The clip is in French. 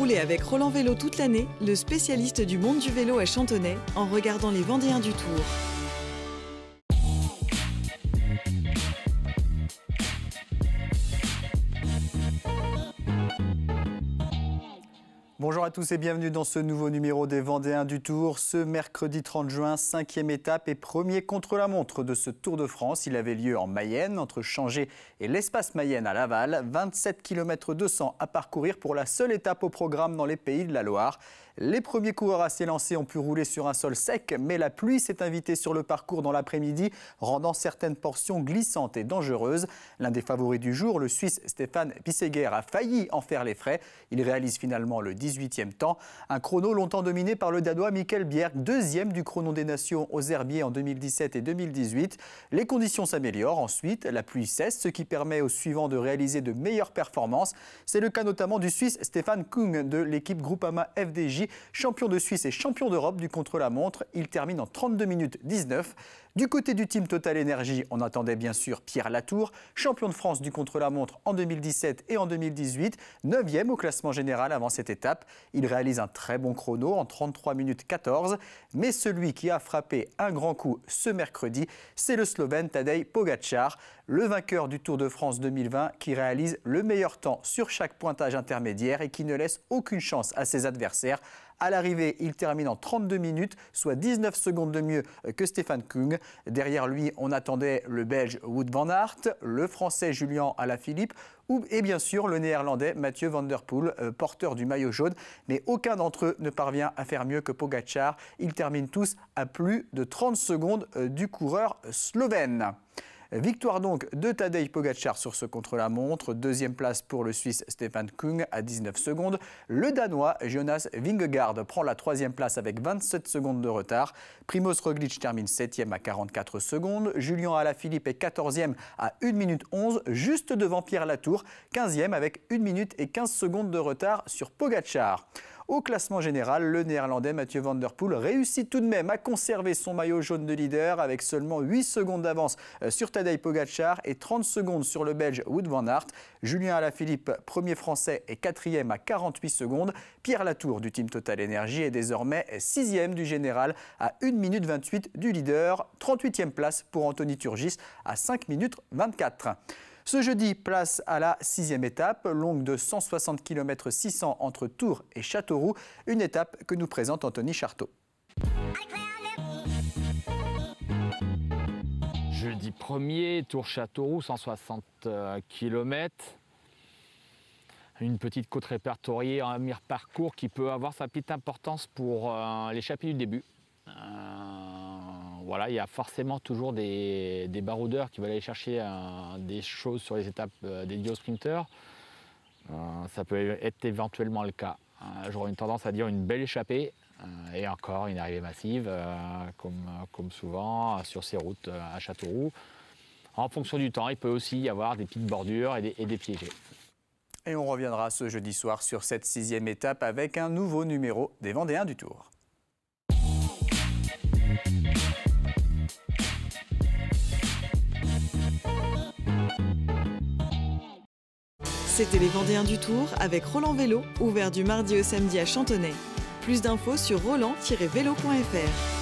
rouler avec Roland Vélo toute l'année, le spécialiste du monde du vélo à Chantonnay, en regardant les Vendéens du Tour. Bonjour à tous et bienvenue dans ce nouveau numéro des Vendéens du Tour. Ce mercredi 30 juin, cinquième étape et premier contre-la-montre de ce Tour de France. Il avait lieu en Mayenne, entre Changé et l'espace Mayenne à Laval. 27 km 200 à parcourir pour la seule étape au programme dans les pays de la Loire. Les premiers coureurs à s'élancer ont pu rouler sur un sol sec, mais la pluie s'est invitée sur le parcours dans l'après-midi, rendant certaines portions glissantes et dangereuses. L'un des favoris du jour, le Suisse Stéphane Pisseguer, a failli en faire les frais. Il réalise finalement le 18e temps. Un chrono longtemps dominé par le Danois Michael Bjerg, deuxième du chrono des nations aux Herbiers en 2017 et 2018. Les conditions s'améliorent ensuite, la pluie cesse, ce qui permet aux suivants de réaliser de meilleures performances. C'est le cas notamment du Suisse Stéphane Kung de l'équipe Groupama FDJ Champion de Suisse et champion d'Europe du contre-la-montre, il termine en 32 minutes 19. Du côté du team Total Energy, on attendait bien sûr Pierre Latour, champion de France du contre-la-montre en 2017 et en 2018, 9e au classement général avant cette étape. Il réalise un très bon chrono en 33 minutes 14, mais celui qui a frappé un grand coup ce mercredi, c'est le Slovène Tadej Pogacar, le vainqueur du Tour de France 2020 qui réalise le meilleur temps sur chaque pointage intermédiaire et qui ne laisse aucune chance à ses adversaires. À l'arrivée, il termine en 32 minutes, soit 19 secondes de mieux que Stéphane Kung. Derrière lui, on attendait le Belge Wood van Aert, le Français Julien Alaphilippe et bien sûr le Néerlandais Mathieu Van Der Poel, euh, porteur du maillot jaune. Mais aucun d'entre eux ne parvient à faire mieux que Pogacar. Ils terminent tous à plus de 30 secondes euh, du coureur slovène. Victoire donc de Tadej Pogacar sur ce contre-la-montre. Deuxième place pour le Suisse Stefan Kung à 19 secondes. Le Danois Jonas Vingegaard prend la troisième place avec 27 secondes de retard. Primoz Roglic termine septième à 44 secondes. Julien Alaphilippe est 14 à 1 minute 11, juste devant Pierre Latour, 15 avec 1 minute et 15 secondes de retard sur Pogacar. Au classement général, le Néerlandais Mathieu Van Der Poel réussit tout de même à conserver son maillot jaune de leader avec seulement 8 secondes d'avance euh, sur Tadej Pogacar et 30 secondes sur le Belge Wood van Aert. Julien Alaphilippe, premier français et quatrième à 48 secondes. Pierre Latour du team Total Energy est désormais sixième du général à 1 minute 28 du leader. 38e place pour Anthony Turgis à 5 minutes 24. Ce jeudi, place à la sixième étape, longue de 160 km 600 entre Tours et Châteauroux, une étape que nous présente Anthony Charteau. Jeudi 1er, Tours-Châteauroux, 160 euh, km. Une petite côte répertoriée, un mire parcours qui peut avoir sa petite importance pour euh, l'échappée du début. Euh, voilà, il y a forcément toujours des, baroudeurs qui veulent aller chercher des choses sur les étapes euh, des aux sprinteurs. Euh, ça peut être éventuellement le cas. Euh, j'aurais une tendance à dire une belle échappée, et encore une arrivée massive, comme, souvent sur ces routes à Châteauroux. En fonction du temps, il peut aussi y avoir des petites bordures et des, et des piégés. Et on reviendra ce jeudi soir sur cette sixième étape avec un nouveau numéro des Vendéens du Tour. C'était les Vendéens du Tour avec Roland Vélo, ouvert du mardi au samedi à Chantonnay. Plus d'infos sur roland-vélo.fr.